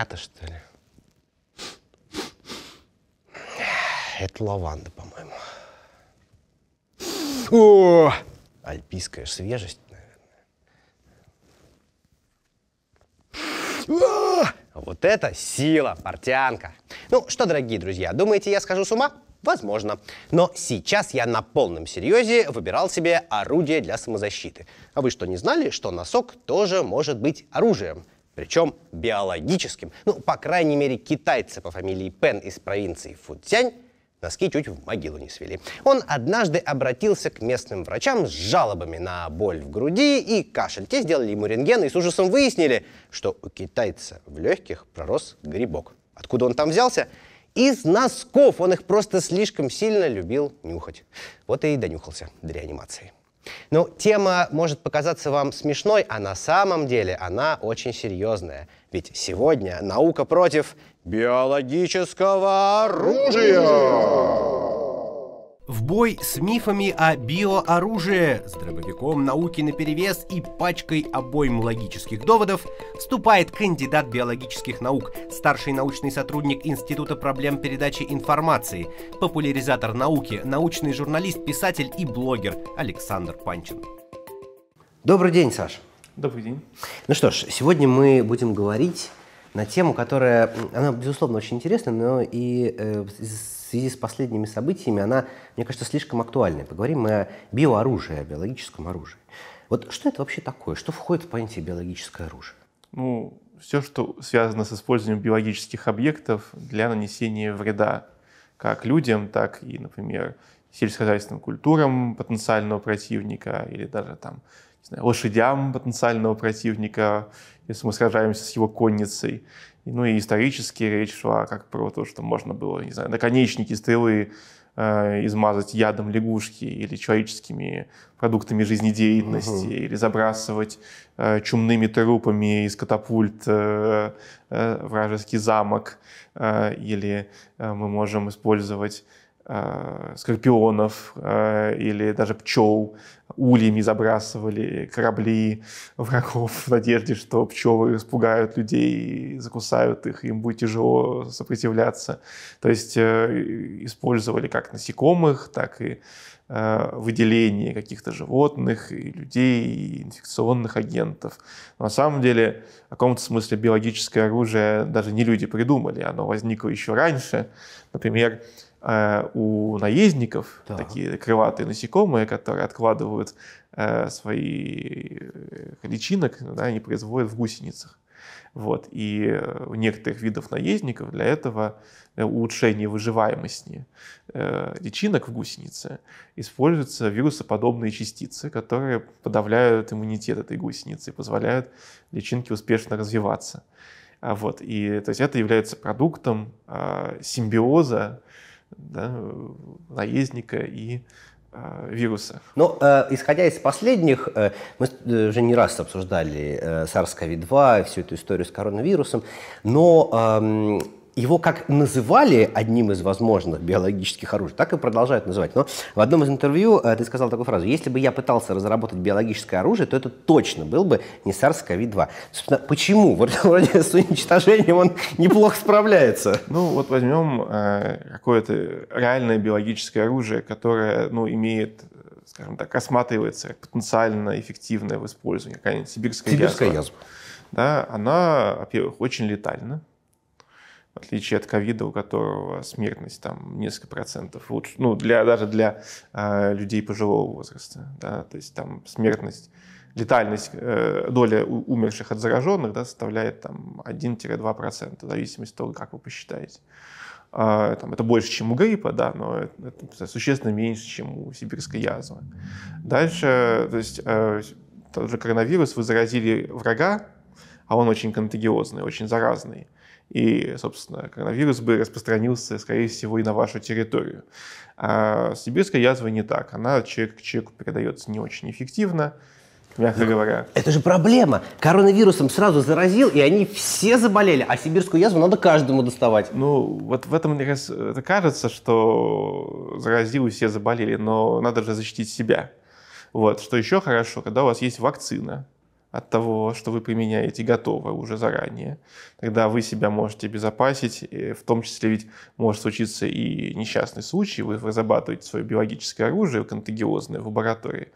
мята, что ли. Это лаванда, по-моему. О! Альпийская свежесть, наверное. О! Вот это сила, портянка. Ну что, дорогие друзья, думаете, я схожу с ума? Возможно. Но сейчас я на полном серьезе выбирал себе орудие для самозащиты. А вы что, не знали, что носок тоже может быть оружием? причем биологическим. Ну, по крайней мере, китайцы по фамилии Пен из провинции Фуцзянь носки чуть в могилу не свели. Он однажды обратился к местным врачам с жалобами на боль в груди и кашель. Те сделали ему рентген и с ужасом выяснили, что у китайца в легких пророс грибок. Откуда он там взялся? Из носков он их просто слишком сильно любил нюхать. Вот и донюхался до реанимации. Ну, тема может показаться вам смешной, а на самом деле она очень серьезная. Ведь сегодня наука против биологического оружия в бой с мифами о биооружии, с дробовиком науки наперевес и пачкой обоим логических доводов вступает кандидат биологических наук, старший научный сотрудник Института проблем передачи информации, популяризатор науки, научный журналист, писатель и блогер Александр Панчин. Добрый день, Саш. Добрый день. Ну что ж, сегодня мы будем говорить на тему, которая, она, безусловно, очень интересна, но и э, в связи с последними событиями, она, мне кажется, слишком актуальна. Поговорим мы о биооружии, о биологическом оружии. Вот что это вообще такое? Что входит в понятие биологическое оружие? Ну, все, что связано с использованием биологических объектов для нанесения вреда как людям, так и, например, сельскохозяйственным культурам потенциального противника или даже там не знаю, лошадям потенциального противника, если мы сражаемся с его конницей, ну и исторически речь шла как про то, что можно было, не знаю, наконечники стрелы э, измазать ядом лягушки или человеческими продуктами жизнедеятельности, угу. или забрасывать э, чумными трупами из катапульт э, э, вражеский замок, э, или э, мы можем использовать Э, скорпионов э, или даже пчел ульями забрасывали корабли врагов в надежде, что пчелы испугают людей, закусают их, им будет тяжело сопротивляться. То есть э, использовали как насекомых, так и выделение каких-то животных и людей, и инфекционных агентов. Но на самом деле, в каком-то смысле биологическое оружие даже не люди придумали, оно возникло еще раньше. Например, Э, у наездников да. такие крылатые насекомые, которые откладывают э, свои э, личинок, да, они производят в гусеницах. Вот. И у некоторых видов наездников для этого улучшения выживаемости э, личинок в гусенице используются вирусоподобные частицы, которые подавляют иммунитет этой гусеницы и позволяют личинке успешно развиваться. А вот. И то есть это является продуктом э, симбиоза да, наездника и а, вируса. Но ну, э, исходя из последних, э, мы э, уже не раз обсуждали э, SARS-CoV-2, всю эту историю с коронавирусом, но э, его как называли одним из возможных биологических оружий, так и продолжают называть. Но в одном из интервью э, ты сказал такую фразу. Если бы я пытался разработать биологическое оружие, то это точно был бы не SARS-CoV-2. Собственно, почему? Вот вроде с уничтожением он неплохо справляется. Ну, вот возьмем э, какое-то реальное биологическое оружие, которое ну, имеет скажем так, рассматривается как потенциально эффективное в использовании, какая-нибудь сибирская, сибирская язва. язва. Да, она, во-первых, очень летальна, в отличие от ковида, у которого смертность там несколько процентов лучше, ну, для, даже для э, людей пожилого возраста, да, то есть там смертность, летальность, э, доля у, умерших от зараженных, да, составляет там 1-2%, в зависимости от того, как вы посчитаете. Э, там, это больше, чем у гриппа, да, но это, это существенно меньше, чем у сибирской язвы. Дальше, то есть, э, тот же коронавирус, вы заразили врага, а он очень контагиозный, очень заразный – и, собственно, коронавирус бы распространился, скорее всего, и на вашу территорию. А с сибирской не так. Она человек к человеку передается не очень эффективно, мягко говоря. Это же проблема. Коронавирусом сразу заразил, и они все заболели, а сибирскую язву надо каждому доставать. Ну, вот в этом, мне кажется, что заразил и все заболели, но надо же защитить себя. Вот, что еще хорошо, когда у вас есть вакцина, от того, что вы применяете, готово уже заранее. Тогда вы себя можете безопасить, э, в том числе ведь может случиться и несчастный случай, вы разрабатываете свое биологическое оружие контагиозное в лаборатории,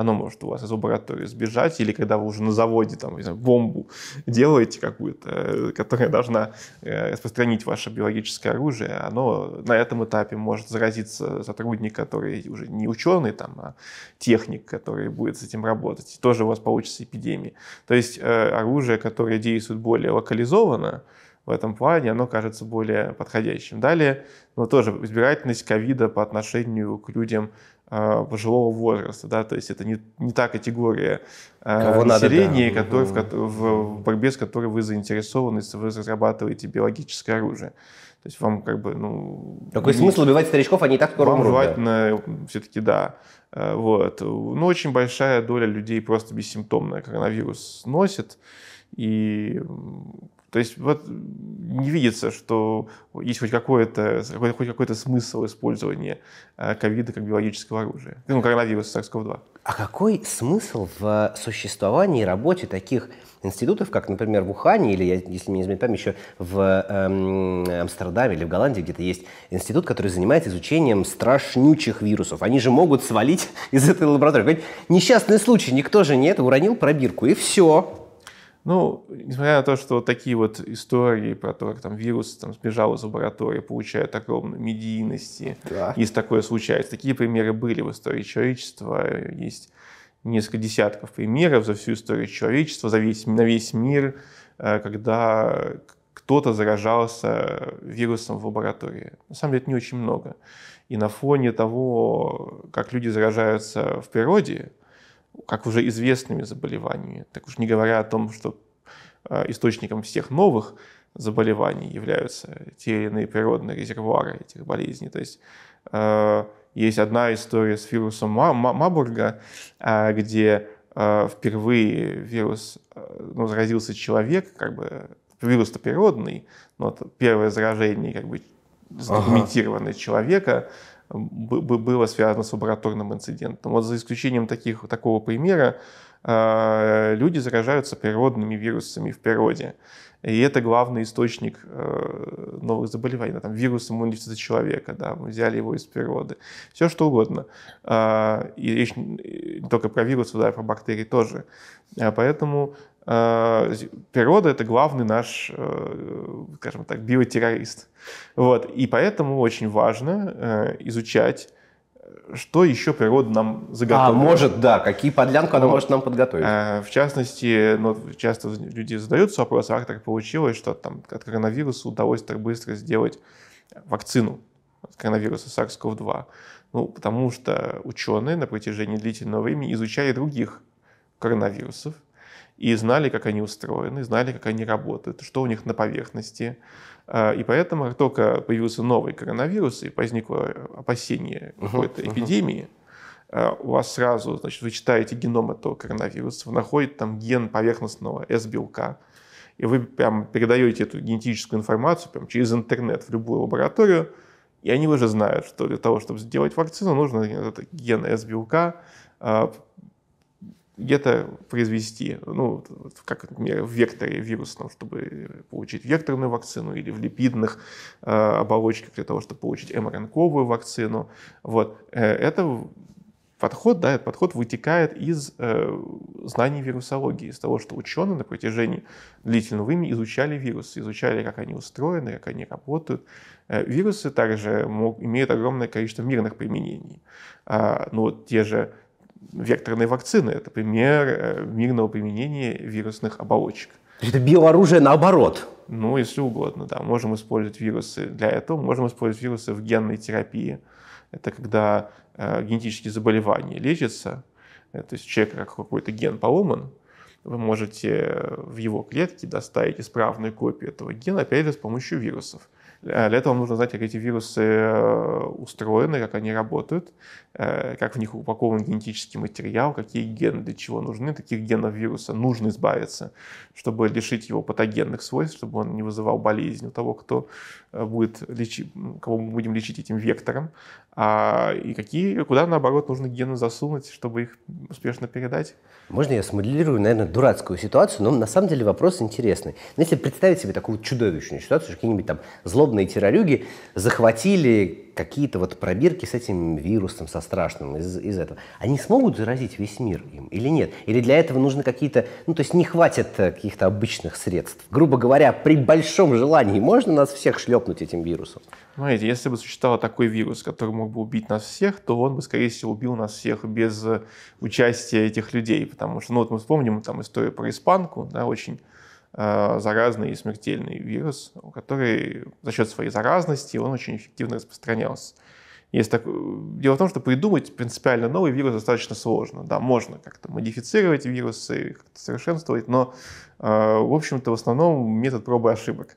оно может у вас из лаборатории сбежать, или когда вы уже на заводе там, не знаю, бомбу делаете какую-то, э, которая должна э, распространить ваше биологическое оружие, оно на этом этапе может заразиться сотрудник, который уже не ученый, там, а техник, который будет с этим работать. И тоже у вас получится эпидемия. То есть э, оружие, которое действует более локализованно, в этом плане, оно кажется более подходящим. Далее, но ну, тоже избирательность ковида по отношению к людям э, пожилого возраста, да, то есть это не, не та категория э, населения, надо, да. который, в, в борьбе с которой вы заинтересованы, если вы разрабатываете биологическое оружие. То есть вам как бы, ну... Какой не... смысл убивать старичков, они и так скоро вам умрут? желательно да. все-таки, да. А, вот. Но ну, очень большая доля людей просто бессимптомно коронавирус носит. И то есть вот не видится, что есть хоть какой-то какой хоть какой-то смысл использования э, ковида как биологического оружия, ну, коронавируса SARS-CoV-2. А какой смысл в э, существовании и работе таких институтов, как, например, в Ухане или, если меня не изменит там еще в эм, Амстердаме или в Голландии где-то есть институт, который занимается изучением страшнючих вирусов. Они же могут свалить из этой лаборатории. Несчастный случай, никто же не это уронил пробирку, и все. Ну, несмотря на то, что вот такие вот истории про то, как там вирус там, сбежал из лаборатории, получает огромную медийность, да. если такое случается. Такие примеры были в истории человечества. Есть несколько десятков примеров за всю историю человечества, за весь, на весь мир, э, когда кто-то заражался вирусом в лаборатории. На самом деле это не очень много. И на фоне того, как люди заражаются в природе, как уже известными заболеваниями, так уж не говоря о том, что э, источником всех новых заболеваний являются те или иные природные резервуары этих болезней. То есть э, есть одна история с вирусом Мабурга, э, где впервые вирус, ну, заразился человек, как бы вирус-то природный, но первое заражение как бы задокументированное ага. человека, было связано с лабораторным инцидентом. Вот за исключением таких, такого примера а, люди заражаются природными вирусами в природе. И это главный источник э, новых заболеваний. Там, вирус иммунитета человека, да, мы взяли его из природы. Все что угодно. А, и речь э, не только про вирусы, да, и а про бактерии тоже. Поэтому Э, природа — это главный наш, э, скажем так, биотеррорист. Вот. И поэтому очень важно э, изучать что еще природа нам а, заготовила. А, может, да, какие подлянку она вот. может нам подготовить. В частности, ну, часто люди задаются вопросом, а так получилось, что там от коронавируса удалось так быстро сделать вакцину от коронавируса SARS-CoV-2? Ну, потому что ученые на протяжении длительного времени изучали других коронавирусов, и знали, как они устроены, знали, как они работают, что у них на поверхности. А, и поэтому, как только появился новый коронавирус и возникло опасение какой-то uh-huh. эпидемии, а, у вас сразу, значит, вы читаете геном этого коронавируса, вы находите там ген поверхностного S-белка, и вы прям передаете эту генетическую информацию прям через интернет в любую лабораторию, и они уже знают, что для того, чтобы сделать вакцину, нужно этот ген S-белка где-то произвести, ну, как, например, в векторе вирусном, чтобы получить векторную вакцину, или в липидных э, оболочках для того, чтобы получить мРНКовую вакцину. Вот. Э, это подход, да, этот подход вытекает из э, знаний вирусологии, из того, что ученые на протяжении длительного времени изучали вирусы, изучали, как они устроены, как они работают. Э, вирусы также мог, имеют огромное количество мирных применений. А, ну, вот те же векторной вакцины. Это пример э, мирного применения вирусных оболочек. То есть это биооружие наоборот? Ну, если угодно, да. Можем использовать вирусы для этого, можем использовать вирусы в генной терапии. Это когда э, генетические заболевания лечатся, э, то есть человек как какой-то ген поломан, вы можете э, в его клетке доставить исправную копию этого гена, опять же, с помощью вирусов. Э, для этого нужно знать, как эти вирусы э, устроены, как они работают, э, как в них упакован генетический материал, какие гены для чего нужны. Таких генов вируса нужно избавиться, чтобы лишить его патогенных свойств, чтобы он не вызывал болезнь у того, кто будет лечить, кого мы будем лечить этим вектором. А, и какие, куда, наоборот, нужно гены засунуть, чтобы их успешно передать. Можно я смоделирую, наверное, дурацкую ситуацию, но на самом деле вопрос интересный. Но ну, если представить себе такую чудовищную ситуацию, что какие-нибудь там злобные злобные террорюги захватили какие-то вот пробирки с этим вирусом, со страшным из, из этого. Они смогут заразить весь мир им или нет? Или для этого нужны какие-то, ну то есть не хватит э, каких-то обычных средств? Грубо говоря, при большом желании можно нас всех шлепнуть этим вирусом? Знаете, если бы существовал такой вирус, который мог бы убить нас всех, то он бы, скорее всего, убил нас всех без э, участия этих людей. Потому что, ну вот мы вспомним там историю про испанку, да, очень Э, заразный и смертельный вирус, который за счет своей заразности он очень эффективно распространялся. Есть так... Дело в том, что придумать принципиально новый вирус достаточно сложно. Да, можно как-то модифицировать вирусы, как то совершенствовать, но, э, в общем-то, в основном метод пробы ошибок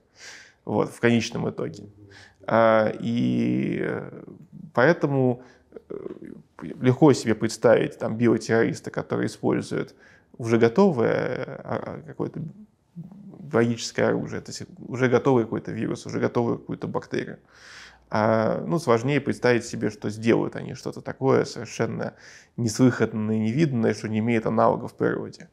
вот, в конечном итоге. А, и поэтому э, легко себе представить там биотеррориста, который использует уже готовое а, а, какое-то биологическое оружие, то есть уже готовый какой-то вирус, уже готовую какую-то бактерию. А, ну, сложнее представить себе, что сделают они что-то такое совершенно неслыханное, невиданное, что не имеет аналогов в природе.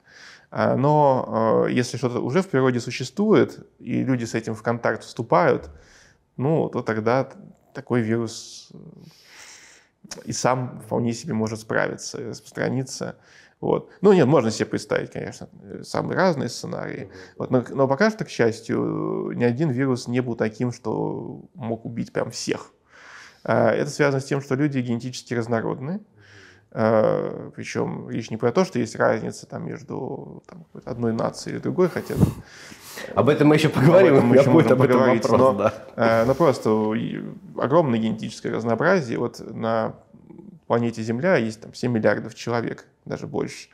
А, но а, если что-то уже в природе существует, и люди с этим в контакт вступают, ну, то тогда такой вирус и сам вполне себе может справиться, распространиться. Вот. Ну нет, можно себе представить, конечно, самые разные сценарии. Вот, но, но пока что, к счастью, ни один вирус не был таким, что мог убить прям всех. А, это связано с тем, что люди генетически разнородны. А, Причем речь не про то, что есть разница там, между там, одной нацией или другой, хотя... Об этом мы еще поговорим, об этом еще будет об этом поговорить, вопрос, но, да. А, но просто огромное генетическое разнообразие. Вот на планете Земля есть там 7 миллиардов человек, даже больше.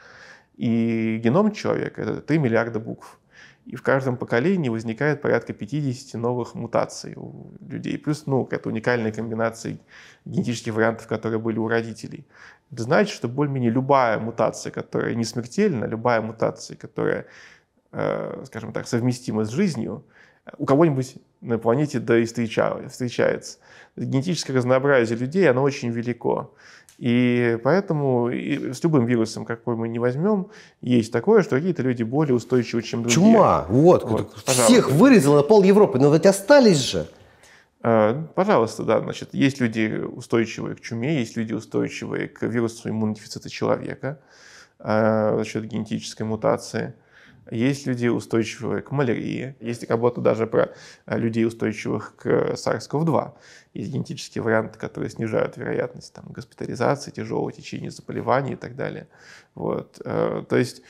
И геном человека — это 3 миллиарда букв. И в каждом поколении возникает порядка 50 новых мутаций у людей. Плюс ну, какая-то уникальная комбинация генетических вариантов, которые были у родителей. Это значит, что более-менее любая мутация, которая не смертельна, любая мутация, которая, э, скажем так, совместима с жизнью, э, у кого-нибудь на планете да и встречается. Генетическое разнообразие людей, оно очень велико. И поэтому и с любым вирусом, какой мы не возьмем, есть такое, что какие-то люди более устойчивы, чем другие. Чума, вот, вот пожалуйста. всех вырезала на пол Европы, но ведь остались же. А, пожалуйста, да, значит, есть люди устойчивые к чуме, есть люди устойчивые к вирусу иммунодефицита человека, а, за счет генетической мутации – есть люди, устойчивые к малярии. Есть работа даже про э, людей, устойчивых к SARS-CoV-2. Есть генетические варианты, которые снижают вероятность там, госпитализации, тяжелого течения заболеваний и так далее. Вот. Э, то есть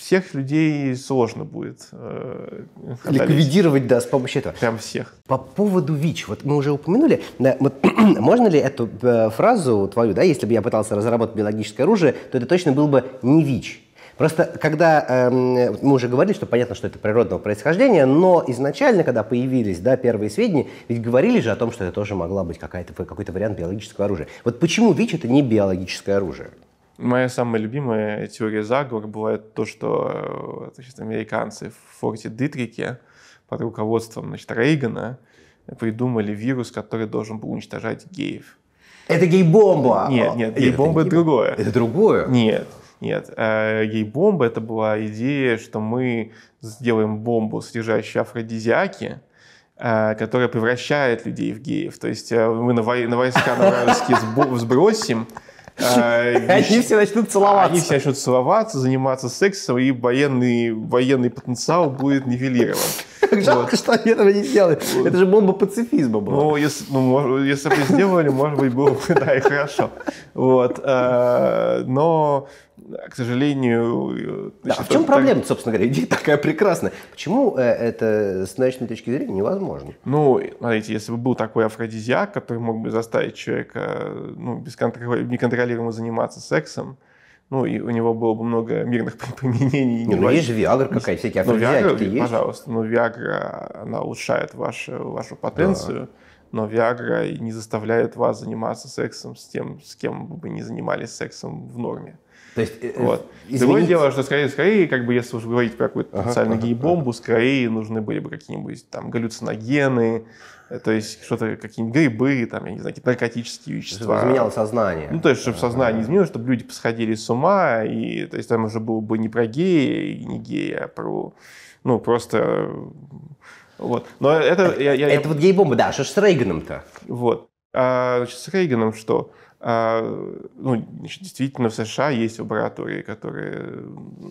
всех людей сложно будет э, ликвидировать, да, с помощью этого. Прям всех. По поводу ВИЧ, вот мы уже упомянули, да, вот, можно ли эту э, фразу твою, да, если бы я пытался разработать биологическое оружие, то это точно был бы не ВИЧ. Просто когда эм, мы уже говорили, что понятно, что это природного происхождения, но изначально, когда появились да, первые сведения, ведь говорили же о том, что это тоже могла быть какая-то, какой-то вариант биологического оружия. Вот почему ВИЧ это не биологическое оружие? Моя самая любимая теория заговора была то, что значит, э, американцы в форте Дитрике под руководством значит, Рейгана придумали вирус, который должен был уничтожать геев. Это гей-бомба! Нет, нет, гей-бомба это, это другое. Это другое? Нет. Нет, гей-бомба э, это была идея, что мы сделаем бомбу, содержащую афродизиаки, э, которая превращает людей в геев. То есть э, мы на, войска на вражеские сбросим, они все начнут целоваться. Они все начнут целоваться, заниматься сексом, и военный, военный потенциал будет нивелирован. Как жалко, вот. что они этого не сделали. Это же бомба пацифизма была. Ну, если, ну, если бы сделали, может быть, было бы, да, и хорошо. Вот. Но к сожалению... Э, да, а в чем проблема, так... собственно говоря? Идея такая прекрасная. Почему э, это с научной точки зрения невозможно? Ну, смотрите, если бы был такой афродизиак, который мог бы заставить человека ну, бесконтроль... неконтролируемо заниматься сексом, ну, и у него было бы много мирных применений. Не, ну, есть же Виагра какая-то, всякие афродизиаки ну, Виагра, Пожалуйста, но ну, Виагра, она улучшает вашу, вашу потенцию. Да но виагра не заставляет вас заниматься сексом с тем, с кем вы бы не занимались сексом в норме. То есть, э, вот. Э, Другое дело, что скорее, скорее, как бы, если уж говорить про какую-то ага, потенциальную ага, гей-бомбу, ага. скорее нужны были бы какие-нибудь там галлюциногены, э, то есть что-то, какие-нибудь грибы, там, я не знаю, какие-то наркотические вещества. Чтобы изменяло сознание. Ну, то есть, чтобы сознание изменилось, чтобы люди посходили с ума, и, то есть, там уже было бы не про гея и не гея, а про, ну, просто... Вот. Но это... Я, я, это я... вот гей-бомба, да, что ж с Рейганом-то? Вот. А, значит, с Рейганом что? А, ну, действительно в США есть лаборатории, которые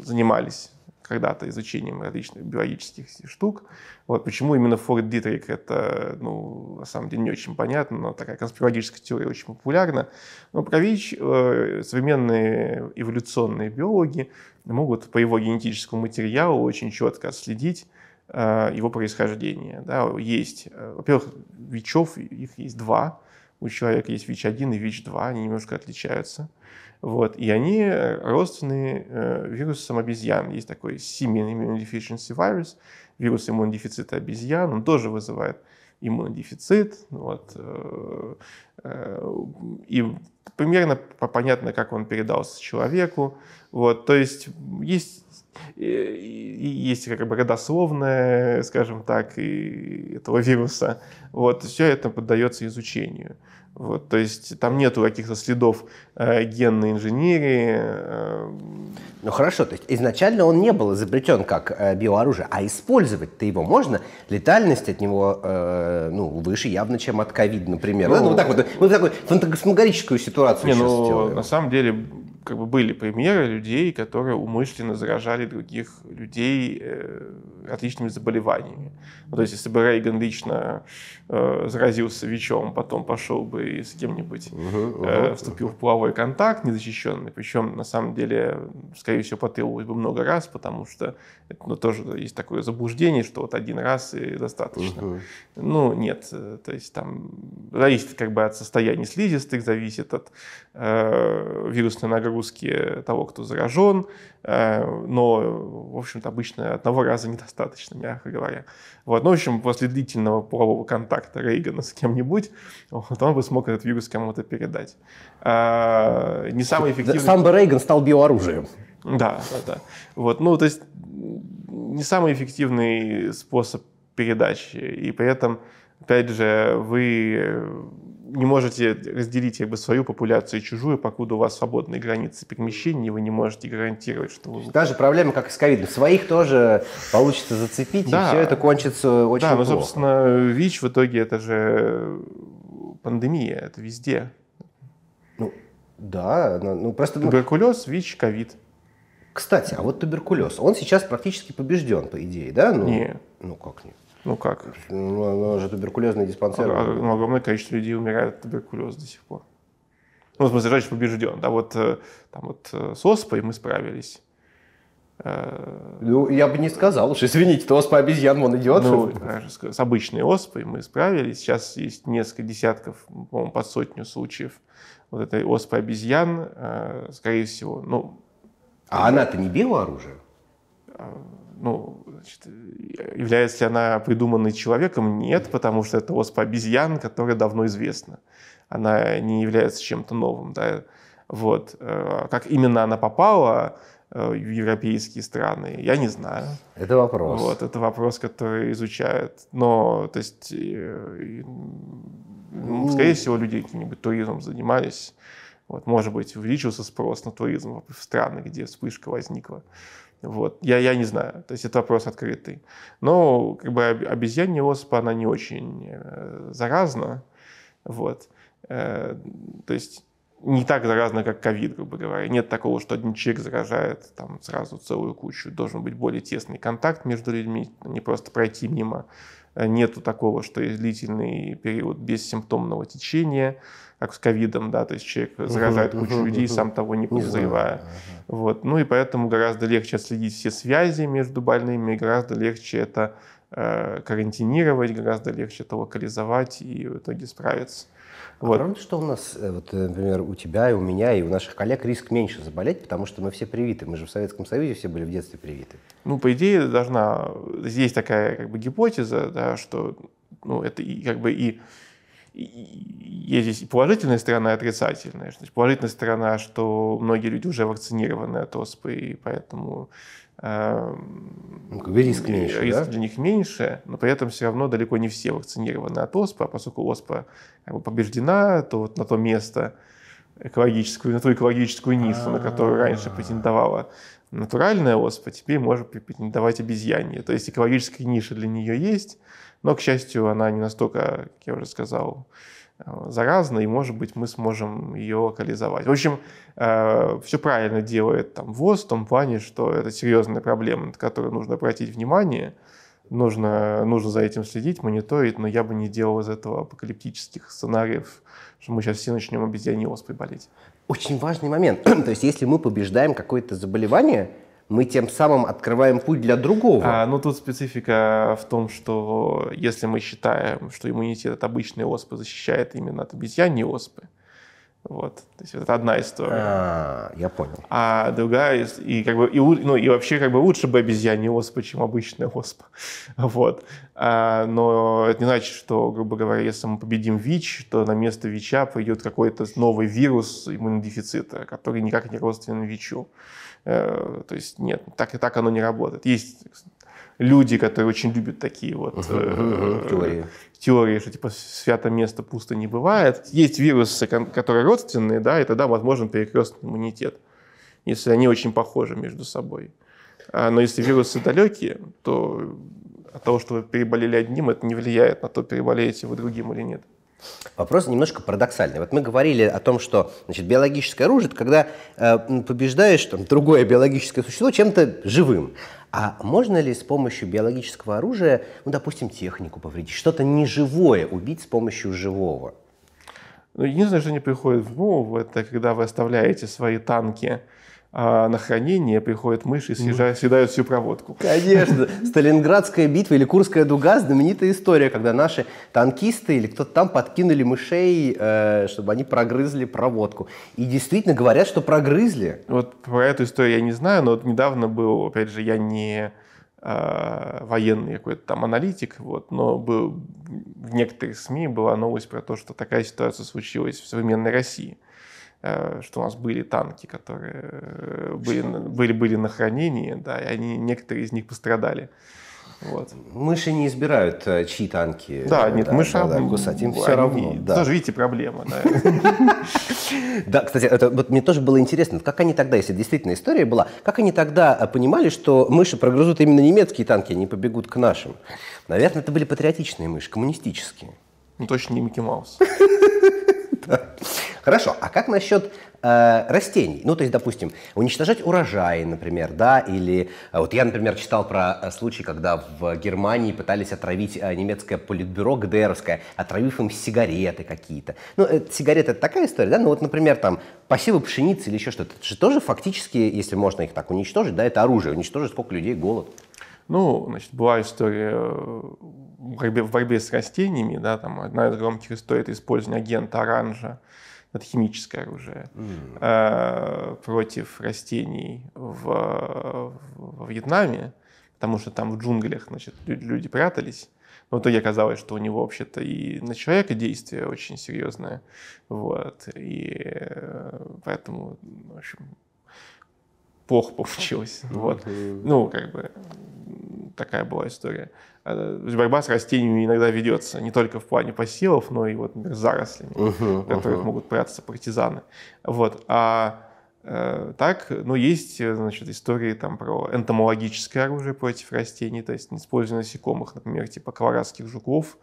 занимались когда-то изучением различных биологических штук. Вот почему именно Форд Дитрик, это, ну, на самом деле не очень понятно, но такая конспирологическая теория очень популярна. Но про ВИЧ э, современные эволюционные биологи могут по его генетическому материалу очень четко отследить э, его происхождение. Да, есть, э, во-первых, ВИЧов, их есть два – у человека есть ВИЧ-1 и ВИЧ-2, они немножко отличаются. Вот. И они э, родственные э, вирусам обезьян. Есть такой семейный immunodeficiency вирус, вирус иммунодефицита обезьян, он тоже вызывает иммунодефицит. Вот. Э, э, и примерно понятно, как он передался человеку. Вот. То есть есть есть как бы родословная, скажем так, и этого вируса. Вот, все это поддается изучению. Вот, то есть там нету каких-то следов э, генной инженерии. Э... Ну хорошо, то есть изначально он не был изобретен как э, биооружие, а использовать-то его можно. Летальность от него э, ну, выше явно, чем от ковида, например. Ну, да? ну, вот так вот, мы ну, в такую фантасмагорическую ситуацию не, сейчас ну, На самом деле как бы были примеры людей, которые умышленно заражали других людей э, отличными заболеваниями. Ну, то есть, если бы Рейган лично э, заразился ВИЧом, потом пошел бы и с кем-нибудь угу, э, угу. вступил в половой контакт незащищенный, причем, на самом деле, скорее всего, потребовалось бы много раз, потому что это, ну, тоже есть такое заблуждение, что вот один раз и достаточно. Угу. Ну, нет, э, то есть там зависит как бы от состояния слизистых, зависит от э, вирусной нагрузки того, кто заражен, э, но, в общем-то, обычно одного раза недостаточно достаточно, мягко говоря. Вот. Ну, в общем, после длительного полового контакта Рейгана с кем-нибудь, вот, он бы смог этот вирус кому-то передать. А, не самый эффективный... Сам бы Рейган стал биооружием. Да, да, да. Вот, ну, то есть не самый эффективный способ передачи. И при этом, опять же, вы не можете разделить как бы, свою популяцию и чужую, покуда у вас свободные границы перемещения, вы не можете гарантировать, что вы... Та проблема, как и с ковидом. Своих тоже получится зацепить, да. и все это кончится очень Да, ну, плохо. ну, собственно, ВИЧ в итоге это же э, пандемия, это везде. Ну, да, ну просто... Ну туберкулез, ВИЧ, ковид. Кстати, а вот туберкулез, он сейчас практически побежден, по идее, да? Ну, нет. Ну как нет? Ну как? Ну, она же туберкулезный диспансер. А, ну, огромное количество людей умирает от туберкулеза до сих пор. Ну, в смысле, врач побежден. Да, вот, э, там вот э, с оспой мы справились. Э, ну, я бы не сказал, уж извините, то оспа обезьян, он идет. Ну, с обычной оспой мы справились. Сейчас есть несколько десятков, по-моему, под сотню случаев вот этой оспы обезьян, скорее всего, ну... А она-то не белое оружие? А, ну, значит, является ли она придуманной человеком? Нет, потому что это оспа обезьян, которая давно известна. Она не является чем-то новым. Да? Вот. Э, а как именно она попала э, в европейские страны, я не знаю. Это вопрос. Вот, это вопрос, который изучают. Но, то есть, э, ну, ну, скорее всего, люди каким-нибудь туризмом занимались. Вот, может быть, увеличился спрос на туризм в страны, где вспышка возникла. Вот. Я, я не знаю. То есть это вопрос открытый. Но как бы обезьянья оспа, она не очень э, заразна. Вот. Э, то есть не так заразно, как ковид, грубо говоря. Нет такого, что один человек заражает там, сразу целую кучу. Должен быть более тесный контакт между людьми, а не просто пройти мимо Э, нету такого, что есть длительный период бессимптомного течения, как с ковидом, да, то есть человек заражает uh кучу uh людей, uh сам того не подозревая. uh Вот. Ну и поэтому гораздо легче отследить все связи между больными, гораздо легче это э, карантинировать, гораздо легче это локализовать и в итоге справиться. Вот. правда, что у нас, э, вот, э, например, у тебя и у меня и у наших коллег риск меньше заболеть, потому что мы все привиты. Мы же в Советском Союзе все были в детстве привиты. Ну, по идее, должна... Здесь такая как бы гипотеза, да, что ну, это и, как бы и есть здесь и положительная сторона, и отрицательная. Значит, положительная сторона, что многие люди уже вакцинированы от оспы, и поэтому э, риск, меньше, риск да? для них меньше, но при этом все равно далеко не все вакцинированы от оспы, а поскольку оспа как бы, побеждена, то вот на то место экологическую, на ту экологическую нишу, на которую раньше а. претендовала натуральная оспа, теперь может претендовать обезьянье. То есть экологическая ниша для нее есть, но, к счастью, она не настолько, как я уже сказал, э, заразна, и, может быть, мы сможем ее локализовать. В общем, э, все правильно делает там ВОЗ в том плане, что это серьезная проблема, на которую нужно обратить внимание, нужно, нужно за этим следить, мониторить, но я бы не делал из этого апокалиптических сценариев, что мы сейчас все начнем обезьяньей оспой болеть. Очень важный момент. То есть, если мы побеждаем какое-то заболевание, мы тем самым открываем путь для другого. А, ну, тут специфика в том, что если мы считаем, что иммунитет от обычной оспы защищает именно от обезьяньей оспы, вот, то есть это одна история. А, я понял. А другая и как бы и, ну и вообще как бы лучше бы обезьянья оспа, чем обычная оспа, вот. А, но это не значит, что грубо говоря, если мы победим ВИЧ, то на место ВИЧа пойдет какой-то новый вирус иммунодефицита, который никак не родственен ВИЧу. Э, то есть нет, так и так оно не работает. Есть люди, которые очень любят такие вот э, теории. теории, что типа свято место пусто не бывает. Есть вирусы, которые родственные, да, и тогда возможен перекрестный иммунитет, если они очень похожи между собой. А, но если вирусы далекие, то от того, что вы переболели одним, это не влияет на то, переболеете вы другим или нет. Вопрос немножко парадоксальный. Вот мы говорили о том, что значит, биологическое оружие – это когда э, побеждаешь там, другое биологическое существо чем-то живым. А можно ли с помощью биологического оружия, ну, допустим, технику повредить, что-то неживое убить с помощью живого? Ну, единственное, что не приходит в голову, это когда вы оставляете свои танки – а на хранение приходят мыши и съедают, съедают всю проводку. Конечно. Сталинградская битва или Курская дуга – знаменитая история, когда наши танкисты или кто-то там подкинули мышей, э, чтобы они прогрызли проводку. И действительно говорят, что прогрызли. Вот про эту историю я не знаю, но вот недавно был, опять же, я не а, военный какой-то там аналитик, вот, но был, в некоторых СМИ была новость про то, что такая ситуация случилась в современной России. Э, что у нас были танки, которые э, были, были, были на хранении, да, и они, некоторые из них пострадали. Вот. Мыши не избирают, э, чьи танки. Да, нет, да, мыши да, да, кусать. Им они, все равно. Да. Тоже, видите, проблема. Да, кстати, это мне тоже было интересно, как они тогда, если действительно история была, как они тогда понимали, что мыши прогрызут именно немецкие танки, они побегут к нашим? Наверное, это были патриотичные мыши, коммунистические. Ну, точно не Микки Маус. Хорошо, а как насчет э, растений? Ну, то есть, допустим, уничтожать урожаи, например, да, или... Э, вот я, например, читал про э, случай, когда в Германии пытались отравить э, немецкое политбюро ГДРовское, отравив им сигареты какие-то. Ну, э, сигареты — это такая история, да? Ну, вот, например, там, посевы пшеницы или еще что-то. Это же тоже фактически, если можно их так уничтожить, да, это оружие. Уничтожить сколько людей, голод. Ну, значит, была история э, в борьбе, в борьбе с растениями, да, там одна из громких историй – это использование агента оранжа, это химическое оружие, mm. э, против растений в, в Вьетнаме, потому что там в джунглях, значит, люди прятались, но в итоге оказалось, что у него вообще-то и на человека действие очень серьезное. Вот. И э, поэтому, в общем, плохо получилось. Вот. Ну, как бы такая была история. А, борьба с растениями иногда ведется не только в плане посевов, но и вот, например, зарослями, uh-huh, в которых uh-huh. могут прятаться партизаны. Вот. А э, так, ну, есть, э, значит, истории там про энтомологическое оружие против растений, то есть использование насекомых, например, типа колорадских жуков,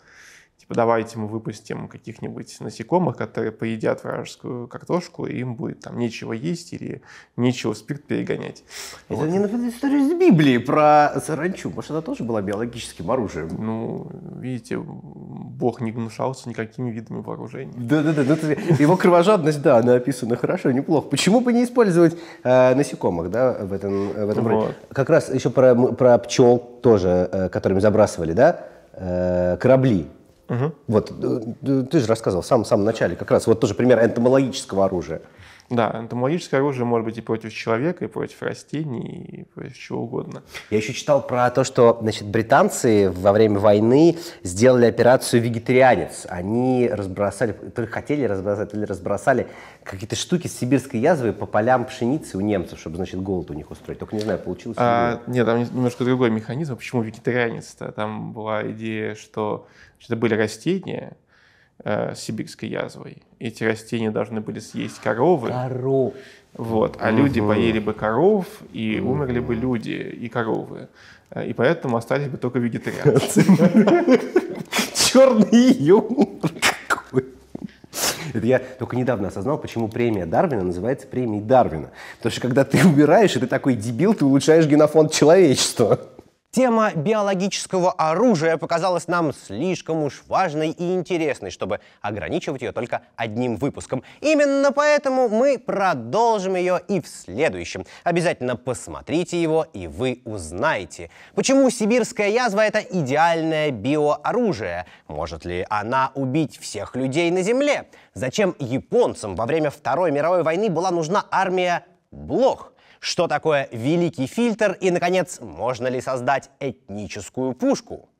типа, давайте мы выпустим каких-нибудь насекомых, которые поедят вражескую картошку, и им будет там нечего есть или нечего спирт перегонять. Это вот. мне напоминает историю из Библии про саранчу. Может, она тоже была биологическим оружием? Ну, видите, Бог не гнушался никакими видами вооружений. Да-да-да, ну, его кровожадность, да, она описана хорошо, неплохо. Почему бы не использовать э, насекомых, да, в этом, в этом вот. роде? Как раз еще про, про пчел тоже, э, которыми забрасывали, да, э, корабли. Угу. Вот э, ты же рассказывал в самом, самом начале как раз вот тоже пример энтомологического оружия. Да, энтомологическое оружие может быть и против человека, и против растений, и против чего угодно. Я еще читал про то, что значит, британцы во время войны сделали операцию «Вегетарианец». Они разбросали, то ли хотели разбросать, то ли разбросали какие-то штуки с сибирской язвы по полям пшеницы у немцев, чтобы, значит, голод у них устроить. Только не знаю, получилось ли а, Нет, там немножко другой механизм. Почему вегетарианец-то? Там была идея, что это были растения, э, сибирской язвой. Эти растения должны были съесть коровы. Коров. Вот, а угу. люди поели бы коров, и угу. умерли бы люди и коровы. Э, и поэтому остались бы только вегетарианцы. Черный юмор какой. Это я только недавно осознал, почему премия Дарвина называется премией Дарвина. Потому что когда ты умираешь, и ты такой дебил, ты улучшаешь генофонд человечества. Тема биологического оружия показалась нам слишком уж важной и интересной, чтобы ограничивать ее только одним выпуском. Именно поэтому мы продолжим ее и в следующем. Обязательно посмотрите его, и вы узнаете, почему сибирская язва — это идеальное биооружие. Может ли она убить всех людей на Земле? Зачем японцам во время Второй мировой войны была нужна армия Блох? что такое великий фильтр и, наконец, можно ли создать этническую пушку.